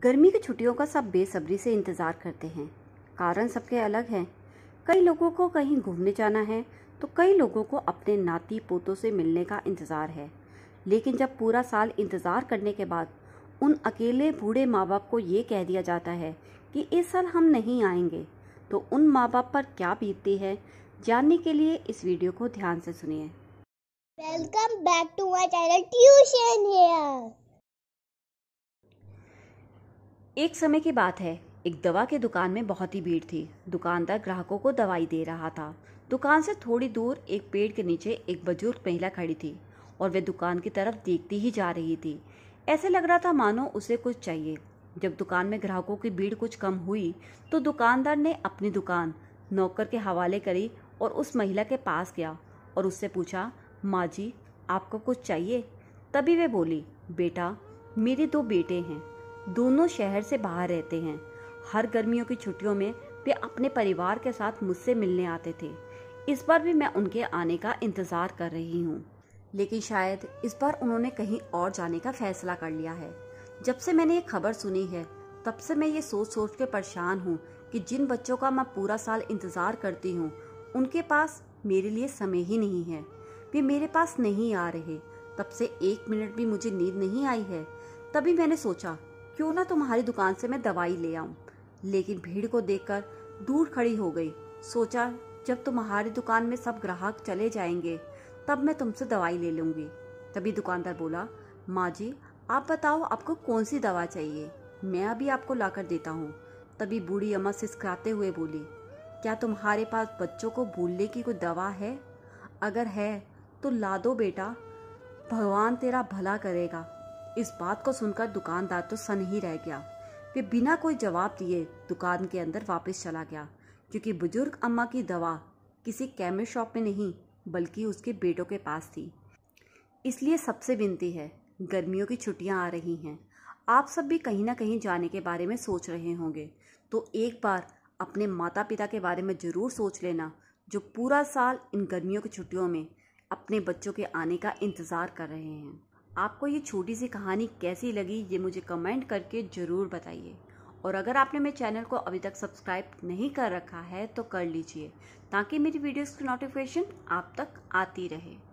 गर्मी की छुट्टियों का सब बेसब्री से इंतज़ार करते हैं कारण सबके अलग हैं कई लोगों को कहीं घूमने जाना है तो कई लोगों को अपने नाती पोतों से मिलने का इंतज़ार है लेकिन जब पूरा साल इंतज़ार करने के बाद उन अकेले बूढ़े माँ बाप को ये कह दिया जाता है कि इस साल हम नहीं आएंगे तो उन माँ बाप पर क्या बीतती है जानने के लिए इस वीडियो को ध्यान से सुनिए welcome back to my channel tuition here एक समय की बात है एक दवा के दुकान में बहुत ही भीड़ थी दुकानदार ग्राहकों को दवाई दे रहा था दुकान से थोड़ी दूर एक पेड़ के नीचे एक बुजुर्ग महिला खड़ी थी और वे दुकान की तरफ देखती ही जा रही थी ऐसे लग रहा था मानो उसे कुछ चाहिए जब दुकान में ग्राहकों की भीड़ कुछ कम हुई तो दुकानदार ने अपनी दुकान नौकर के हवाले करी और उस महिला के पास गया और उससे पूछा माँ जी आपको कुछ चाहिए तभी वे बोली बेटा मेरे दो बेटे हैं दोनों शहर से बाहर रहते हैं हर गर्मियों की छुट्टियों में वे अपने परिवार के साथ मुझसे मिलने आते थे इस बार भी मैं उनके आने का इंतज़ार कर रही हूँ लेकिन शायद इस बार उन्होंने कहीं और जाने का फैसला कर लिया है जब से मैंने ये खबर सुनी है तब से मैं ये सोच सोच के परेशान हूँ कि जिन बच्चों का मैं पूरा साल इंतज़ार करती हूँ उनके पास मेरे लिए समय ही नहीं है वे मेरे पास नहीं आ रहे तब से एक मिनट भी मुझे नींद नहीं आई है तभी मैंने सोचा क्यों ना तुम्हारी दुकान से मैं दवाई ले आऊं लेकिन भीड़ को देखकर दूर खड़ी हो गई सोचा जब तुम्हारी दुकान में सब ग्राहक चले जाएंगे तब मैं तुमसे दवाई ले लूँगी तभी दुकानदार बोला माँ जी आप बताओ आपको कौन सी दवा चाहिए मैं अभी आपको लाकर देता हूँ तभी बूढ़ी अम्मा सिस्कराते हुए बोली क्या तुम्हारे पास बच्चों को भूलने की कोई दवा है अगर है तो ला दो बेटा भगवान तेरा भला करेगा इस बात को सुनकर दुकानदार तो सन ही रह गया वे बिना कोई जवाब दिए दुकान के अंदर वापस चला गया क्योंकि बुजुर्ग अम्मा की दवा किसी कैमिस्ट शॉप में नहीं बल्कि उसके बेटों के पास थी इसलिए सबसे विनती है गर्मियों की छुट्टियां आ रही हैं आप सब भी कहीं ना कहीं जाने के बारे में सोच रहे होंगे तो एक बार अपने माता पिता के बारे में ज़रूर सोच लेना जो पूरा साल इन गर्मियों की छुट्टियों में अपने बच्चों के आने का इंतज़ार कर रहे हैं आपको ये छोटी सी कहानी कैसी लगी ये मुझे कमेंट करके ज़रूर बताइए और अगर आपने मेरे चैनल को अभी तक सब्सक्राइब नहीं कर रखा है तो कर लीजिए ताकि मेरी वीडियोस की नोटिफिकेशन आप तक आती रहे